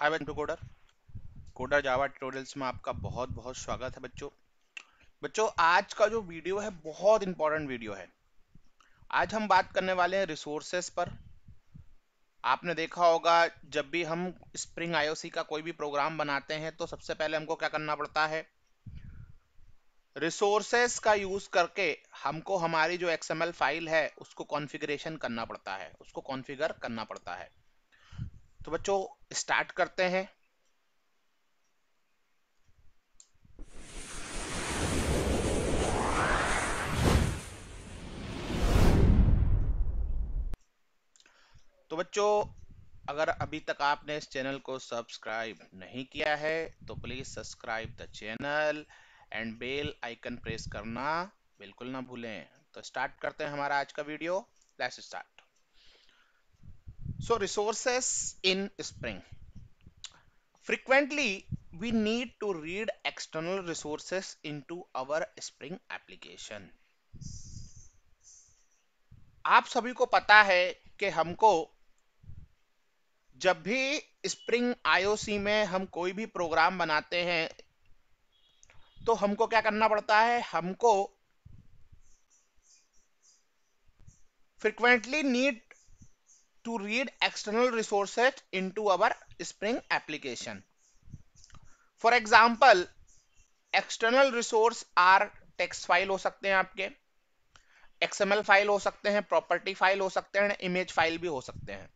Hi welcome to coder coder Java tutorials में आपका बहुत बहुत स्वागत है बच्चों बच्चों आज का जो वीडियो है बहुत इंपॉर्टेंट वीडियो है आज हम बात करने वाले हैं रिसोर्सेस पर आपने देखा होगा जब भी हम स्प्रिंग आईओसी का कोई भी प्रोग्राम बनाते हैं तो सबसे पहले हमको क्या करना पड़ता है रिसोर्सेस का यूज करके हमको हमारी जो एक्सएमएल फाइल है उसको कॉन्फ़िगरेशन करना पड़ता है उसको कॉन्फ़िगर करना पड़ता है तो बच्चों स्टार्ट करते हैं तो बच्चों अगर अभी तक आपने इस चैनल को सब्सक्राइब नहीं किया है तो please subscribe the channel and bell icon press करना बिल्कुल ना भूलें तो स्टार्ट करते हैं हमारा आज का video let's start So resources in Spring. Frequently, we need to read external resources into our Spring application. आप सभी को पता है कि हमको जब भी स्प्रिंग आईओसी में हम कोई भी प्रोग्राम बनाते हैं तो हमको क्या करना पड़ता है हमको frequently need to read external resources into our Spring application. For example, external resource are text file हो सकते हैं आपके XML फाइल हो सकते हैं प्रॉपर्टी फाइल हो सकते हैं इमेज फाइल भी हो सकते हैं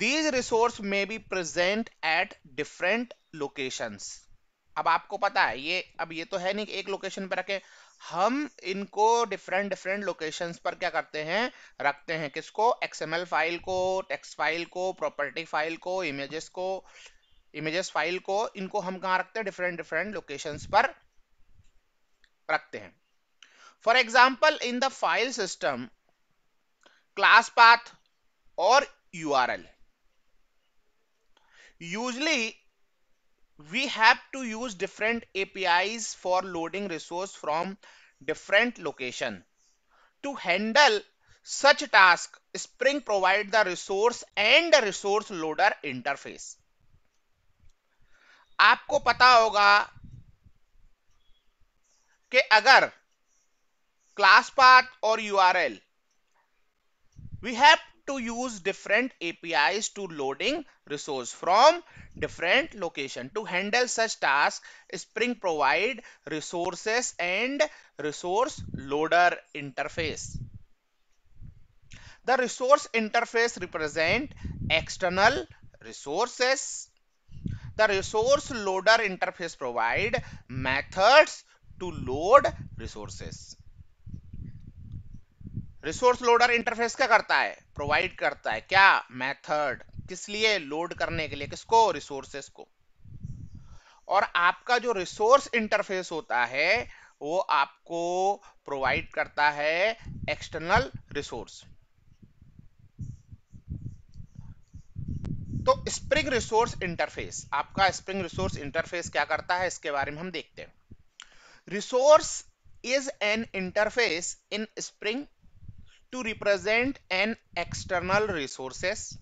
these resource may be present at different locations अब आपको पता है ये अब ये तो है नहीं एक लोकेशन पर रखें हम इनको डिफरेंट डिफरेंट लोकेशंस पर क्या करते हैं रखते हैं किसको एक्सएमएल फाइल को टेक्स्ट फाइल को प्रॉपर्टी फाइल को इमेजेस को इमेजेस फाइल को इनको हम कहाँ रखते हैं डिफरेंट डिफरेंट लोकेशंस पर रखते हैं for example in the file system class path और U R L usually we have to use different APIs for loading resource from different location. To handle such task, Spring provide the resource and the resource loader interface. आपको पता होगा कि अगर class path or URL, we have to use different APIs to loading resource from different location. To handle such task, Spring provide resources and resource loader interface. The resource interface represent external resources. The resource loader interface provide methods to load resources. Resource loader interface क्या करता है provide करता है क्या method किस लिए load करने के लिए किसको रिसोर्सेस को और आपका जो रिसोर्स इंटरफेस होता है वो आपको प्रोवाइड करता है एक्सटर्नल रिसोर्स तो स्प्रिंग रिसोर्स इंटरफेस आपका स्प्रिंग रिसोर्स इंटरफेस क्या करता है इसके बारे में हम देखते हैं resource is an interface in spring to represent an external resources.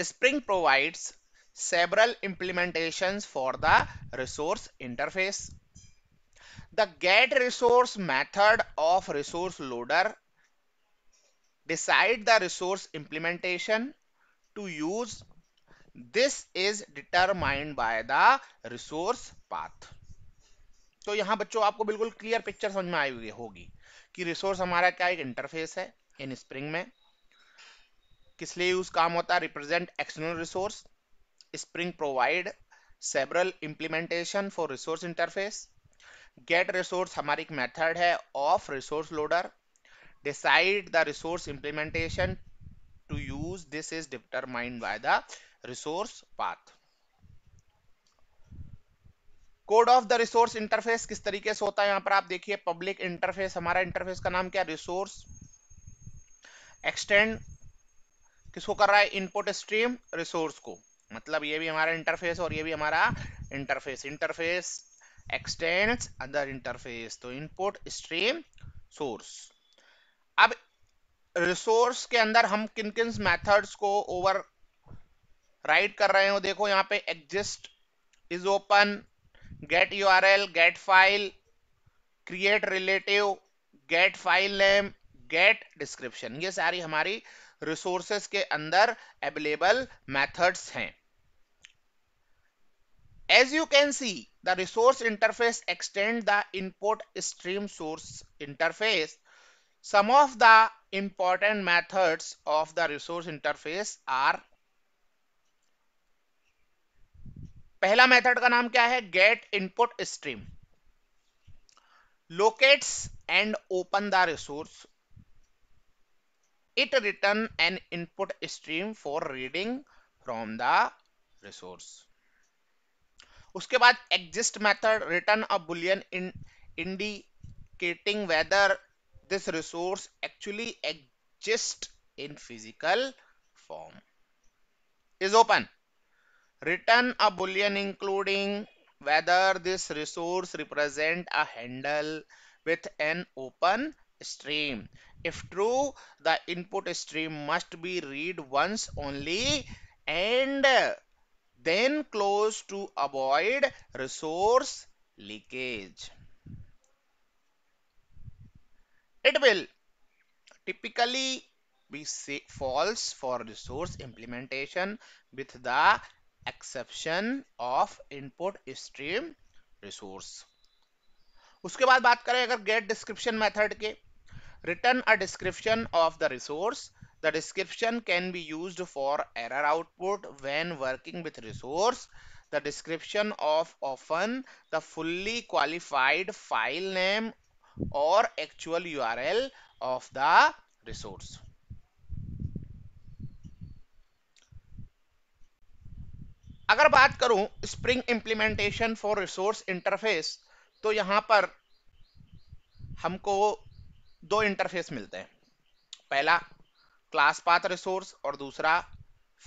Spring provides several implementations for the resource interface. The get resource method of resource loader decide the resource implementation to use. This is determined by the resource path. तो यहाँ बच्चों आपको बिल्कुल clear picture समझ में आई हुई होगी कि रिसोर्स हमारा क्या एक इंटरफेस है इन स्प्रिंग में किस लिए यूज काम होता है represent external resource spring provide several implementation for resource interface get resource हमारी एक मेथड है of resource loader decide the resource implementation to use this is determined by the resource path code of the resource interface किस तरीके से होता है यहां पर आप देखिए पब्लिक इंटरफेस हमारा इंटरफेस का नाम क्या रिसोर्स एक्सटेंड किसको कर रहा है इनपुट स्ट्रीम रिसोर्स को मतलब ये भी हमारा इंटरफेस और ये भी हमारा interface interface extends other interface तो इनपुट स्ट्रीम सोर्स अब रिसोर्स के अंदर हम किन किन मेथड्स को ओवर राइड कर रहे हो देखो यहाँ पे exist is open get url get file create relative get file name get description ये सारी हमारी रिसोर्सेस के अंदर अवेलेबल मेथड्स हैं as you can see the resource interface extend the input stream source interface some of the important methods of the resource interface are पहला method का नाम क्या है get input stream locates and open the resource it return an input stream for reading from the resource उसके बाद exist method return a boolean in indicating whether this resource actually exist in physical form is open return a boolean including whether this resource represent a handle with an open stream if true the input stream must be read once only and then close to avoid resource leakage it will typically be false for resource implementation with the exception of input stream resource उसके बाद बात करें अगर get description method के return a description of the resource the description can be use for error output when working with resource the description of often the fully qualified file name और actual U R L of the resource अगर बात करूं spring implementation for resource interface तो यहां पर हमको दो interface मिलते हैं पहला क्लास पाथ रिसोर्स और दूसरा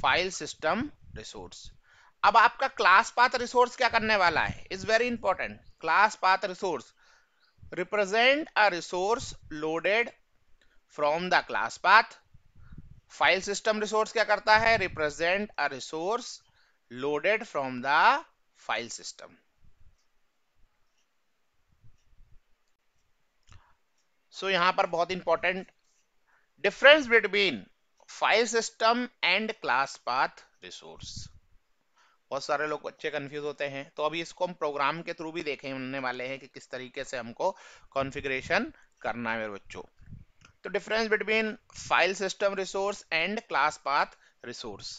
फाइल सिस्टम रिसोर्स अब आपका क्लास पाथ रिसोर्स क्या करने वाला है is very important class path resource represent a resource loaded from the class path file system resource क्या करता है represent a resource loaded from the file system. So so, यहां पर बहुत important difference between file system and class path resource बहुत सारे लोग बच्चे कंफ्यूज होते हैं तो अभी इसको हम प्रोग्राम के थ्रू भी देखने वाले हैं कि किस तरीके से हमको कॉन्फ़िगरेशन करना है मेरे बच्चों तो difference between file system resource and class path resource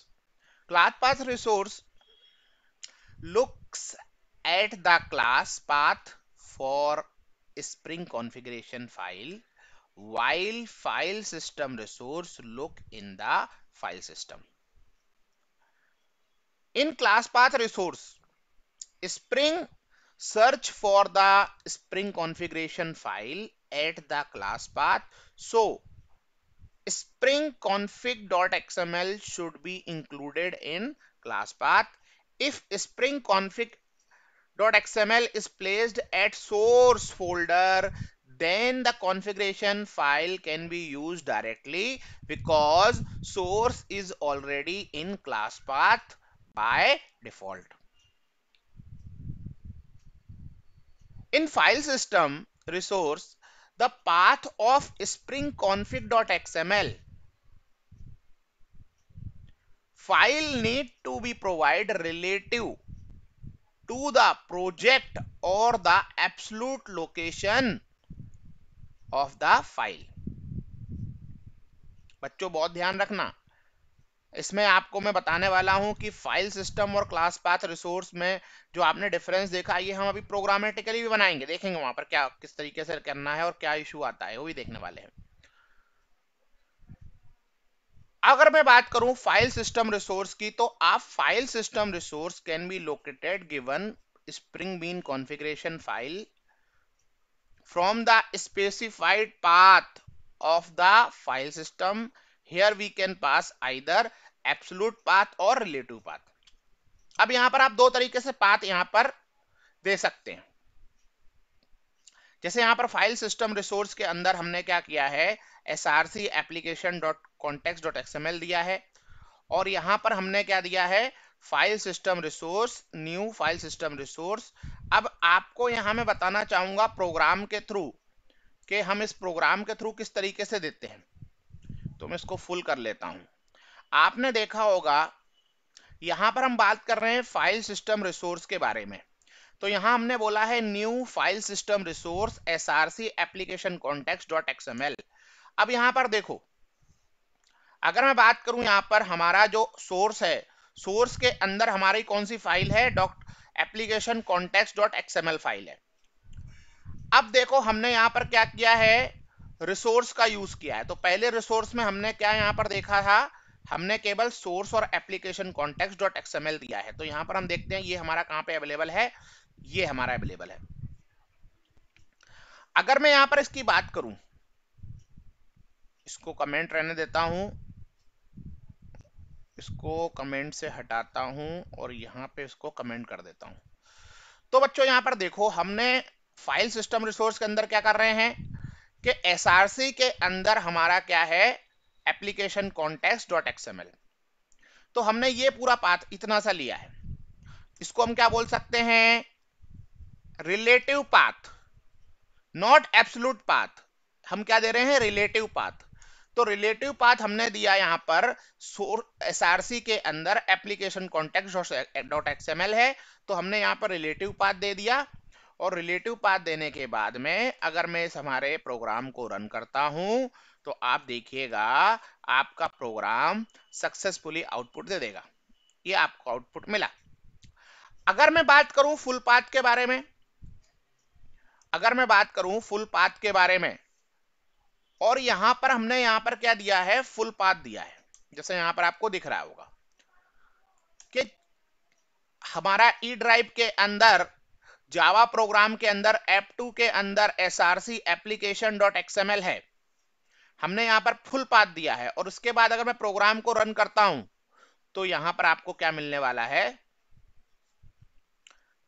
ClassPath resource looks at the class path for spring configuration file while file system resource look in the file system. In class path resource, Spring search for the Spring configuration file at the class path. So spring config.xml should be included in class path. If spring config.xml is placed at source folder, then the configuration file can be used directly because source is already in class path by default. In file system resource, the path of spring config.xml file need to be provided relative to the project or the absolute location of the file बच्चों बहुत ध्यान रखना इसमें आपको मैं बताने वाला हूं कि फाइल सिस्टम और क्लास पाथ रिसोर्स में जो आपने डिफरेंस देखा ये हम अभी प्रोग्रामेटिकली भी बनाएंगे देखेंगे वहां पर क्या किस तरीके से करना है और क्या इशू आता है वो भी देखने वाले हैं अगर मैं बात करूं फाइल सिस्टम रिसोर्स की तो आप file system resource can be located given spring bean configuration file from the specified path of the file system here we can pass either absolute path और रिलेटिव पाथ अब यहां पर आप दो तरीके से पाथ यहां पर दे सकते हैं जैसे यहां पर फाइल सिस्टम रिसोर्स के अंदर हमने क्या किया है S R C application dot context dot L दिया है और यहां पर हमने क्या दिया है file system resource new file system resource अब आपको यहां मैं बताना चाहूंगा प्रोग्राम के थ्रू कि हम इस प्रोग्राम के थ्रू किस तरीके से देते हैं तो मैं इसको फुल कर लेता हूं आपने देखा होगा यहां पर हम बात कर रहे हैं फाइल सिस्टम रिसोर्स के बारे में तो यहां हमने बोला है new file system resource S R C application context dot XML अब यहां पर देखो अगर मैं बात करूं यहां पर हमारा जो सोर्स है सोर्स के अंदर हमारी कौन सी फाइल है dot application context dot XML file है अब देखो हमने यहां पर क्या किया है रिसोर्स का यूज किया है तो पहले रिसोर्स में हमने क्या यहाँ पर देखा था हमने केवल सोर्स और एप्लीकेशन कॉन्टेक्स डॉट एक्सएमएल दिया है तो यहाँ पर हम देखते हैं ये हमारा कहाँ पे अवेलेबल है ये हमारा अवेलेबल है अगर मैं यहां पर इसकी बात करूं इसको कमेंट रहने देता हूं इसको कमेंट से हटाता हूं और यहां पे इसको कमेंट कर देता हूं तो बच्चों यहां पर देखो हमने फाइल सिस्टम रिसोर्स के अंदर क्या कर रहे हैं कि src के अंदर हमारा क्या है एप्लीकेशन कॉन्टेक्स डॉट एक्सएमएल तो हमने ये पूरा पाथ इतना सा लिया है इसको हम क्या बोल सकते हैं relative path not absolute path हम क्या दे रहे हैं रिलेटिव पाथ तो रिलेटिव पाथ हमने दिया यहां पर सी के अंदर एप्लीकेशन कॉन्टेक्ट डॉट एक्सएमएल है तो हमने यहां पर रिलेटिव पाथ दे दिया और रिलेटिव पाथ देने के बाद में अगर मैं इस हमारे प्रोग्राम को रन करता हूं तो आप देखिएगा आपका प्रोग्राम सक्सेसफुली आउटपुट दे देगा ये आपको आउटपुट मिला अगर मैं बात करूं फुल पाथ के बारे में अगर मैं बात करूं फुल पाथ के बारे में और यहां पर हमने यहां पर क्या दिया है फुल पाथ दिया है जैसे यहां पर आपको दिख रहा होगा कि हमारा ई ड्राइव के अंदर जावा प्रोग्राम के अंदर एप टू के अंदर S R C application dot XML है हमने यहां पर फुल पाथ दिया है और उसके बाद अगर मैं प्रोग्राम को रन करता हूं तो यहां पर आपको क्या मिलने वाला है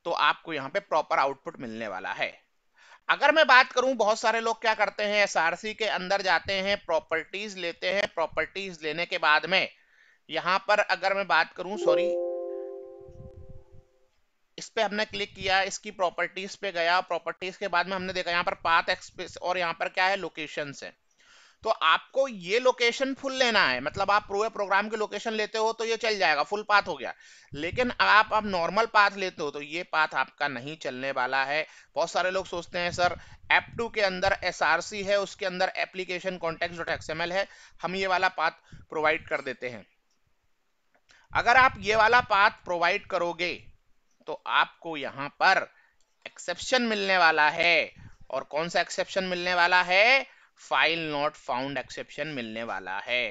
तो आपको यहां पे प्रॉपर आउटपुट मिलने वाला है अगर मैं बात करूं बहुत सारे लोग क्या करते हैं एसआरसी के अंदर जाते हैं प्रॉपर्टीज लेते हैं प्रॉपर्टीज लेने के बाद में यहां पर अगर मैं बात करूं सॉरी इस पे हमने क्लिक किया इसकी प्रॉपर्टीज पे गया प्रॉपर्टीज के बाद में हमने देखा यहाँ पर पाथ एक्सप्रेस और यहाँ पर क्या है लोकेशन है तो आपको ये लोकेशन फुल लेना है मतलब आप पूरे प्रोग्राम की लोकेशन लेते हो तो ये चल जाएगा फुल पाथ हो गया लेकिन आप अब नॉर्मल पाथ लेते हो तो ये पाथ आपका नहीं चलने वाला है बहुत सारे लोग सोचते हैं सर एप टू के अंदर एस है उसके अंदर एप्लीकेशन कॉन्टेक्ट डॉट एल है हम ये वाला पाथ प्रोवाइड कर देते हैं अगर आप ये वाला पाथ प्रोवाइड करोगे तो आपको यहां पर एक्सेप्शन मिलने वाला है और कौन सा एक्सेप्शन मिलने वाला है फाइल नॉट फाउंड एक्सेप्शन मिलने वाला है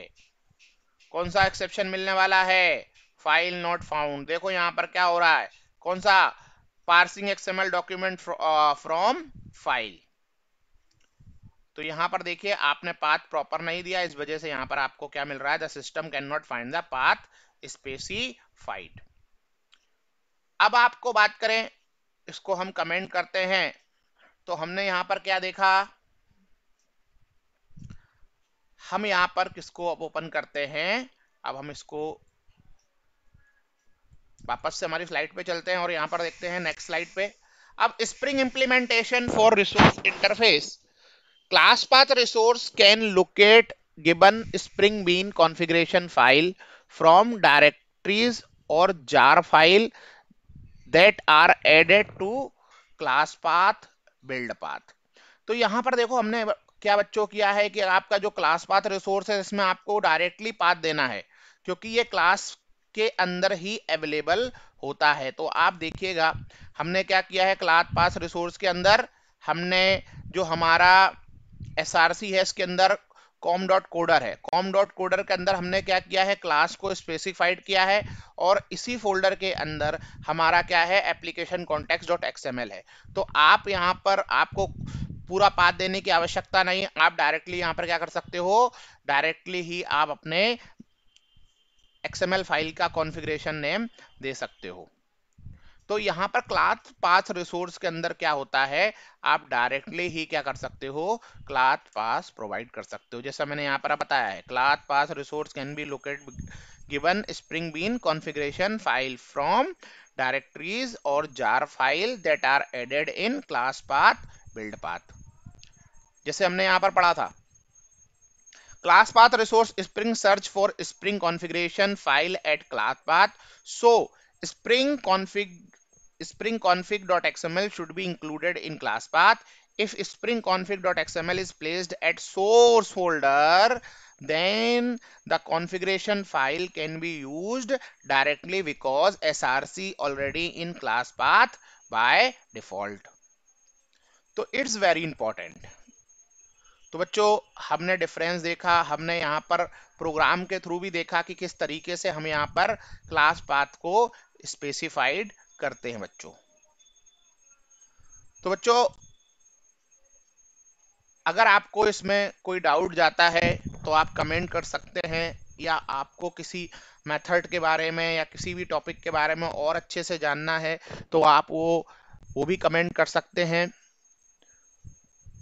कौन सा एक्सेप्शन मिलने वाला है फाइल नॉट फाउंड देखो यहां पर क्या हो रहा है कौन सा parsing XML document from file तो यहां पर देखिए आपने पाथ प्रॉपर नहीं दिया इस वजह से यहां पर आपको क्या मिल रहा है the system can not find the path specified अब आपको बात करें इसको हम कमेंट करते हैं तो हमने यहां पर क्या देखा हम यहां पर किसको अब ओपन करते हैं अब हम इसको वापस से हमारी स्लाइड पे चलते हैं और यहां पर देखते हैं नेक्स्ट स्लाइड पे अब spring implementation for resource interface class path resource can locate given spring bean configuration file from directories और jar file that are added to class path build path तो यहाँ पर देखो हमने क्या बच्चों किया है कि आपका जो क्लास पाथ रिसोर्स है इसमें आपको डायरेक्टली पाथ देना है क्योंकि ये क्लास के अंदर ही अवेलेबल होता है तो आप देखिएगा हमने क्या किया है क्लास पास रिसोर्स के अंदर हमने जो हमारा एस है इसके अंदर कॉम डॉट कोडर है कॉम डॉट कोडर के अंदर हमने क्या किया है क्लास को स्पेसिफाइड किया है और इसी फोल्डर के अंदर हमारा क्या है एप्लीकेशन कॉन्टेक्ट डॉट एक्सएमएल है तो आप यहाँ पर आपको पूरा पाथ देने की आवश्यकता नहीं आप डायरेक्टली यहाँ पर क्या कर सकते हो डायरेक्टली ही आप अपने एक्सएमएल फाइल का कॉन्फिग्रेशन नेम दे सकते हो तो यहाँ पर क्लाथ पास रिसोर्स के अंदर क्या होता है आप डायरेक्टली ही क्या कर सकते हो क्लाथ पास प्रोवाइड कर सकते हो जैसा मैंने यहाँ पर बताया है class path resource can be locate given spring bean configuration file from directories और jar file that are added in class path build path जैसे हमने यहाँ पर पढ़ा था class path resource spring search for spring configuration file at class path so spring config spring_config.xml should be included in class path if spring_config.xml is placed at source folder then the configuration file can be used directly because src already in class path by default so it's very important तो बच्चों हमने difference देखा हमने यहाँ पर programme के through भी देखा कि किस तरीके से हम यहाँ पर क्लास पाथ को स्पेसिफाइड करते हैं बच्चों तो बच्चों अगर आपको इसमें कोई डाउट जाता है तो आप कमेंट कर सकते हैं या आपको किसी मेथड के बारे में या किसी भी टॉपिक के बारे में और अच्छे से जानना है तो आप वो वो भी कमेंट कर सकते हैं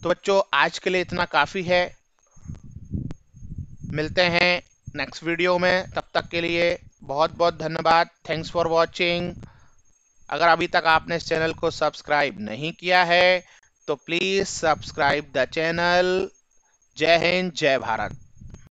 तो बच्चों आज के लिए इतना काफ़ी है मिलते हैं नेक्स्ट वीडियो में तब तक के लिए बहुत बहुत धन्यवाद थैंक्स फॉर वॉचिंग अगर अभी तक आपने इस चैनल को सब्सक्राइब नहीं किया है तो प्लीज़ सब्सक्राइब द चैनल जय हिंद जय भारत